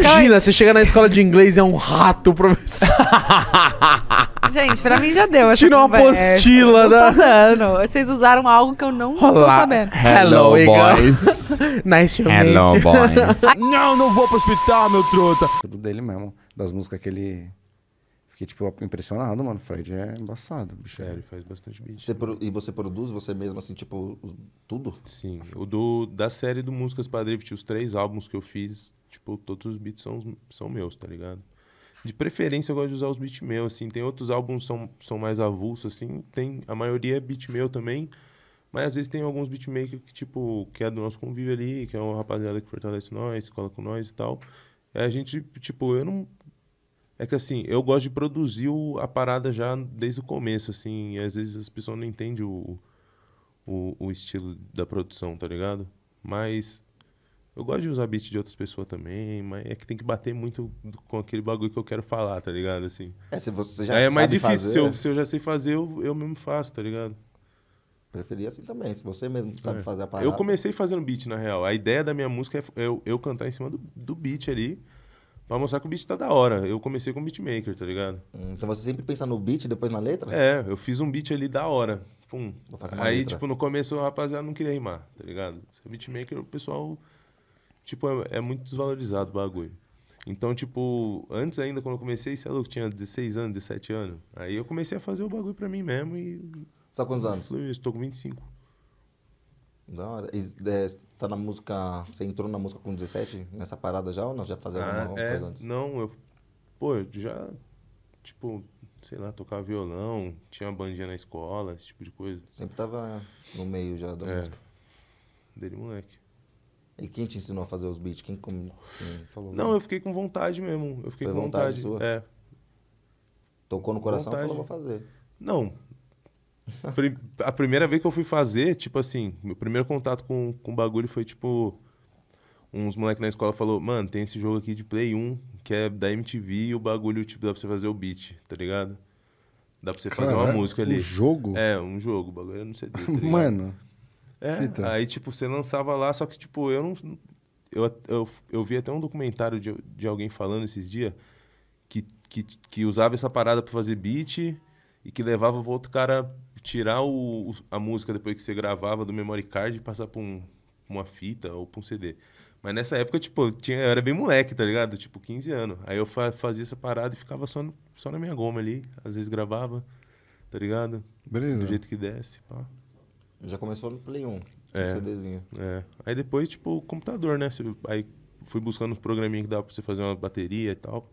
Imagina, você chega na escola de inglês e é um rato, professor. Gente, pra mim já deu. Tirou uma apostila, né? Não tô Vocês usaram algo que eu não tô sabendo. Hello, Hello, boys. nice to meet you. Hello, boys. Não, não vou pro hospital, meu truta. Tudo dele mesmo, das músicas que ele... Fiquei, tipo, impressionado, mano. Fred é embaçado, bicho. É, ele faz bastante beat. Você pro- E você produz você mesmo, assim, tipo, tudo? Sim. O do, da série do Músicas para Drift, os três álbuns que eu fiz, Tipo, todos os beats são, são meus, tá ligado? De preferência eu gosto de usar os beats meus, assim. Tem outros álbuns são são mais avulsos, assim. Tem, a maioria é beat meu também. Mas às vezes tem alguns beatmakers que, tipo, que é do nosso convívio ali, que é uma rapaziada que fortalece nós, cola com nós e tal. É, a gente, tipo, eu não. É que assim, eu gosto de produzir o, a parada já desde o começo, assim. E às vezes as pessoas não entendem o, o, o estilo da produção, tá ligado? Mas eu gosto de usar beat de outras pessoas também, mas é que tem que bater muito com aquele bagulho que eu quero falar, tá ligado? Assim. É, se você já fazer. é mais difícil. Fazer, se, eu, se, eu, já sei fazer, eu, eu mesmo faço, tá ligado? Preferia assim também, se você mesmo é. sabe é. fazer a parada. Eu comecei fazendo beat, na real. A ideia da minha música é, é eu, eu cantar em cima do, do beat ali. Pra mostrar que o beat tá da hora. Eu comecei como beatmaker, tá ligado? Hum, então você sempre pensa no beat depois na letra? É, eu fiz um beat ali da hora. Pum. Aí, letra. tipo, no começo o rapaziada não queria rimar, tá ligado? Se é beatmaker, o pessoal Tipo, é, é muito desvalorizado o bagulho. Então, tipo, antes ainda, quando eu comecei, sei lá, eu tinha 16 anos, 17 anos. Aí eu comecei a fazer o bagulho pra mim mesmo e. Você tá quantos anos? Eu estou com 25. Da hora. E, é, tá na música. Você entrou na música com 17 nessa parada já ou não? Já fazia ah, é, coisa antes? Não, eu. Pô, eu já. Tipo, sei lá, tocava violão, tinha bandinha na escola, esse tipo de coisa. Sempre tava no meio já da é, música. Dele moleque. E quem te ensinou a fazer os beats? Quem, quem falou? Não, eu fiquei com vontade mesmo. Eu fiquei Foi com vontade. vontade é. Tocou no então, coração e falou, vou fazer. Não. a primeira vez que eu fui fazer, tipo assim, meu primeiro contato com, com o bagulho foi tipo. Uns moleques na escola falou, mano, tem esse jogo aqui de Play 1, que é da MTV, e o bagulho, tipo, dá pra você fazer o beat, tá ligado? Dá pra você Caraca, fazer uma música ali. Um jogo? É, um jogo, o bagulho é no CD. Tá mano. É, Fita. aí, tipo, você lançava lá, só que, tipo, eu não... Eu, eu, eu vi até um documentário de, de alguém falando esses dias que, que, que usava essa parada para fazer beat e que levava o outro cara tirar o, a música depois que você gravava do memory card e passar pra, um, uma fita ou pra um CD. Mas nessa época, tipo, eu, tinha, eu era bem moleque, tá ligado? Tipo, 15 anos. Aí eu fa fazia essa parada e ficava só, no, só na minha goma ali. Às vezes gravava, tá ligado? Beleza. Do jeito que desce, pá. Já começou no Play 1, é, CDzinho. É. Aí depois, tipo, o computador, né? Aí fui buscando uns programinhos que dava pra você fazer uma bateria e tal.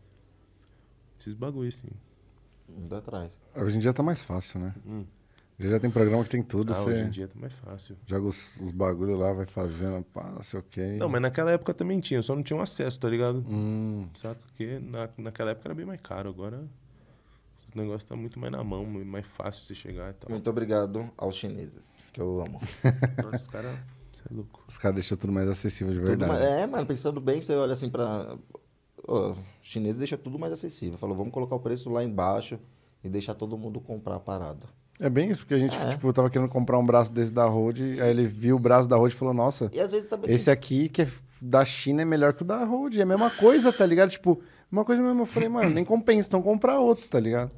Esses bagulho, assim. Ainda atrás. Hoje em dia tá mais fácil, né? Hum. Já tem programa que tem tudo. Ah, você hoje em dia tá mais fácil. Joga os, os bagulho lá, vai fazendo, pá, não sei o quê. Não, mas naquela época também tinha, só não tinha um acesso, tá ligado? Hum. Saca? Porque na, naquela época era bem mais caro, agora o negócio está muito mais na mão, mais fácil de chegar e tal. Muito obrigado aos chineses, que eu amo. os caras. É louco. Os caras deixam tudo mais acessível de verdade. é, mano, pensando bem, você olha assim pra. Oh, os chineses deixam tudo mais acessível. Falou, vamos colocar o preço lá embaixo e deixar todo mundo comprar a parada. É bem isso, porque a gente, é. tipo, tava querendo comprar um braço desse da Rode, aí ele viu o braço da Rode e falou, nossa, e às vezes, sabe esse que... aqui que é da China é melhor que o da Hold. É a mesma coisa, tá ligado? Tipo, uma coisa mesmo. Eu falei, mano, nem compensa, então comprar outro, tá ligado?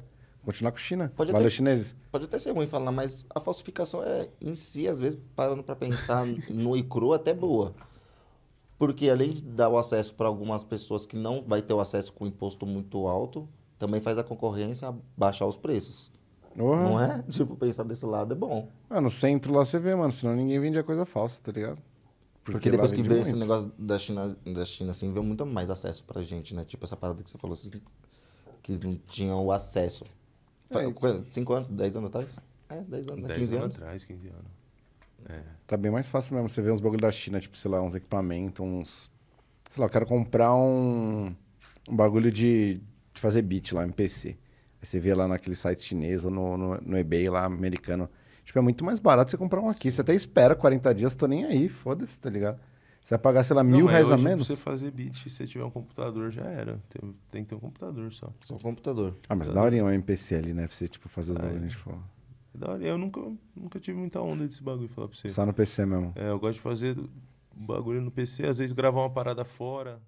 Continuar com China. Pode Valeu, até, chineses. Pode até ser ruim falar, mas a falsificação é, em si, às vezes, parando para pensar no e cru, até boa. Porque além de dar o acesso para algumas pessoas que não vai ter o acesso com imposto muito alto, também faz a concorrência baixar os preços. Uhum. Não é? Tipo, pensar desse lado é bom. Ah, no centro lá você vê, mano, senão ninguém vende a coisa falsa, tá ligado? Porque, Porque depois que veio esse negócio da China, da China, assim, veio muito mais acesso pra gente, né? Tipo essa parada que você falou, assim, que não tinha o acesso. É, cinco anos, dez anos atrás? É, dez anos, né? dez 15 anos. anos atrás, 15 anos. É. Tá bem mais fácil mesmo. Você vê uns bagulho da China, tipo, sei lá, uns equipamentos, uns... Sei lá, eu quero comprar um, um bagulho de, de fazer beat lá, MPC. Aí você vê lá naquele site chinês ou no, no, no eBay lá, americano Tipo, é muito mais barato você comprar um aqui. Você até espera 40 dias, tô nem aí, foda-se, tá ligado? Você vai pagar, sei lá, mil não, reais a menos? Se você fazer beat, se você tiver um computador, já era. Tem, tem que ter um computador só. Só um computador. Ah, mas computador. da hora um MPC ali, né? Pra você, tipo, fazer os ah, bagulhos de é. fora. Tipo, é da hora. Eu nunca, nunca tive muita onda desse bagulho, falar pra você. Só no PC mesmo? É, eu gosto de fazer bagulho no PC, às vezes gravar uma parada fora.